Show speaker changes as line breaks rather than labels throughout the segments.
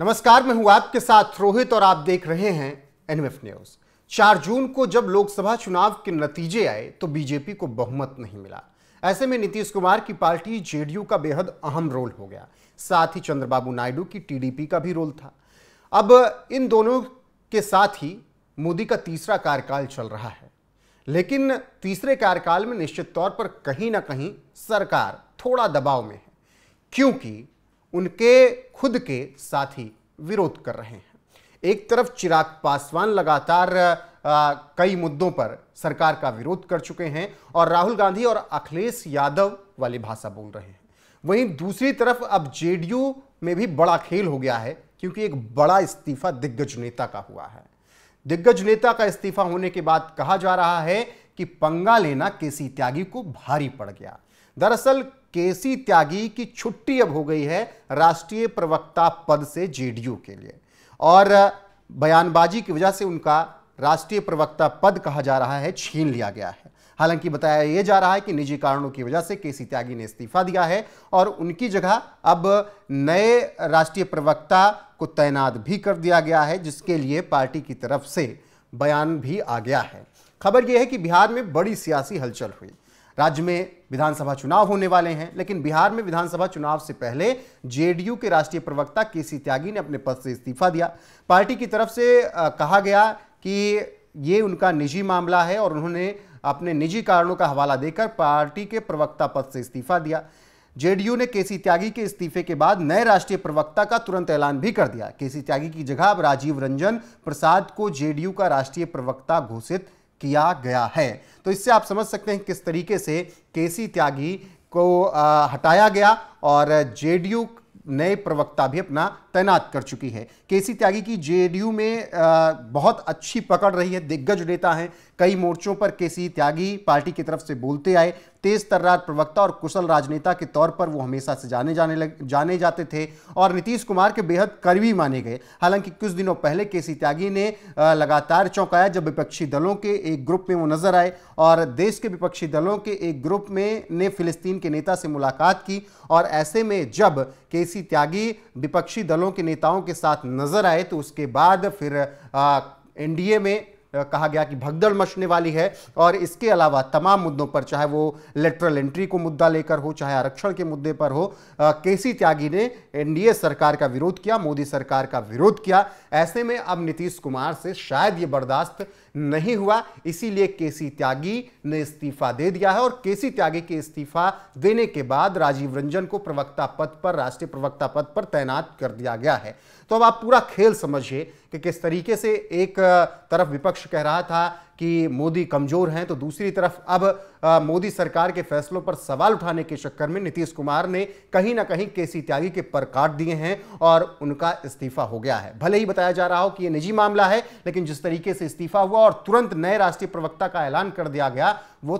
नमस्कार मैं हूं आपके साथ रोहित और आप देख रहे हैं एनएमएफ न्यूज चार जून को जब लोकसभा चुनाव के नतीजे आए तो बीजेपी को बहुमत नहीं मिला ऐसे में नीतीश कुमार की पार्टी जेडीयू का बेहद अहम रोल हो गया साथ ही चंद्रबाबू नायडू की टीडीपी का भी रोल था अब इन दोनों के साथ ही मोदी का तीसरा कार्यकाल चल रहा है लेकिन तीसरे कार्यकाल में निश्चित तौर पर कहीं ना कहीं सरकार थोड़ा दबाव में है क्योंकि उनके खुद के साथी विरोध कर रहे हैं एक तरफ चिराग पासवान लगातार आ, कई मुद्दों पर सरकार का विरोध कर चुके हैं और राहुल गांधी और अखिलेश यादव वाली भाषा बोल रहे हैं वहीं दूसरी तरफ अब जेडीयू में भी बड़ा खेल हो गया है क्योंकि एक बड़ा इस्तीफा दिग्गज नेता का हुआ है दिग्गज नेता का इस्तीफा होने के बाद कहा जा रहा है कि पंगा लेना केसी त्यागी को भारी पड़ गया दरअसल केसी त्यागी की छुट्टी अब हो गई है राष्ट्रीय प्रवक्ता पद से जेडीयू के लिए और बयानबाजी की वजह से उनका राष्ट्रीय प्रवक्ता पद कहा जा रहा है छीन लिया गया है हालांकि बताया यह जा रहा है कि निजी कारणों की वजह से केसी त्यागी ने इस्तीफा दिया है और उनकी जगह अब नए राष्ट्रीय प्रवक्ता को तैनात भी कर दिया गया है जिसके लिए पार्टी की तरफ से बयान भी आ गया है खबर यह है कि बिहार में बड़ी सियासी हलचल हुई राज्य में विधानसभा चुनाव होने वाले हैं लेकिन बिहार में विधानसभा चुनाव से पहले जेडीयू के राष्ट्रीय प्रवक्ता के सी त्यागी ने अपने पद से इस्तीफा दिया पार्टी की तरफ से कहा गया कि ये उनका निजी मामला है और उन्होंने अपने निजी कारणों का हवाला देकर पार्टी के प्रवक्ता पद से इस्तीफा दिया जेडीयू ने केसी त्यागी के इस्तीफे के बाद नए राष्ट्रीय प्रवक्ता का तुरंत ऐलान भी कर दिया केसी त्यागी की जगह अब राजीव रंजन प्रसाद को जेडीयू का राष्ट्रीय प्रवक्ता घोषित किया गया है तो इससे आप समझ सकते हैं किस तरीके से केसी त्यागी को हटाया गया और जेडीयू नए प्रवक्ता भी अपना तैनात कर चुकी है केसी त्यागी की जेडीयू में बहुत अच्छी पकड़ रही है दिग्गज नेता हैं कई मोर्चों पर केसी त्यागी पार्टी की तरफ से बोलते आए तेज तर्रार प्रवक्ता और कुशल राजनेता के तौर पर वो हमेशा से जाने जाने लग, जाने जाते थे और नीतीश कुमार के बेहद करवी माने गए हालांकि कुछ दिनों पहले सी त्यागी ने लगातार चौंकाया जब विपक्षी दलों के एक ग्रुप में वो नजर आए और देश के विपक्षी दलों के एक ग्रुप में ने फिलिस्तीन के नेता से मुलाकात की और ऐसे में जब के त्यागी विपक्षी दलों के नेताओं के साथ नजर आए तो उसके बाद फिर एनडीए में कहा गया कि भगदड़ मचने वाली है और इसके अलावा तमाम मुद्दों पर चाहे वो लेटरल एंट्री को मुद्दा लेकर हो चाहे आरक्षण के मुद्दे पर हो केसी त्यागी ने एनडीए सरकार का विरोध किया मोदी सरकार का विरोध किया ऐसे में अब नीतीश कुमार से शायद ये बर्दाश्त नहीं हुआ इसीलिए केसी त्यागी ने इस्तीफा दे दिया है और केसी त्यागी के इस्तीफा देने के बाद राजीव रंजन को प्रवक्ता पद पर राष्ट्रीय प्रवक्ता पद पर तैनात कर दिया गया है तो अब आप पूरा खेल समझिए कि किस तरीके से एक तरफ विपक्ष कह रहा था कि मोदी कमजोर हैं तो दूसरी तरफ अब मोदी सरकार के फैसलों पर सवाल उठाने के चक्कर में नीतीश कुमार ने कहीं ना कहीं केसी त्यागी के पर काट दिए हैं और उनका इस्तीफा हो गया है भले ही बताया जा रहा हो कि यह निजी मामला है लेकिन जिस तरीके से इस्तीफा हुआ और तुरंत नए राष्ट्रीय प्रवक्ता का ऐलान कर दिया गया वो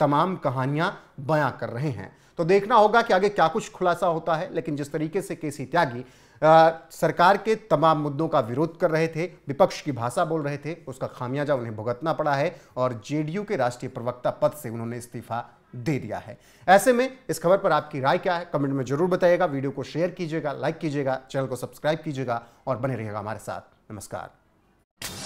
तमाम कहानियां बयां कर रहे हैं तो देखना होगा कि आगे क्या कुछ खुलासा होता है लेकिन जिस तरीके से केसी त्यागी आ, सरकार के तमाम मुद्दों का विरोध कर रहे थे विपक्ष की भाषा बोल रहे थे उसका खामियाजा उन्हें भुगतना पड़ा है और जेडीयू के राष्ट्रीय प्रवक्ता पद से उन्होंने इस्तीफा दे दिया है ऐसे में इस खबर पर आपकी राय क्या है कमेंट में जरूर बताइएगा वीडियो को शेयर कीजिएगा लाइक कीजिएगा चैनल को सब्सक्राइब कीजिएगा और बने रहिएगा हमारे साथ नमस्कार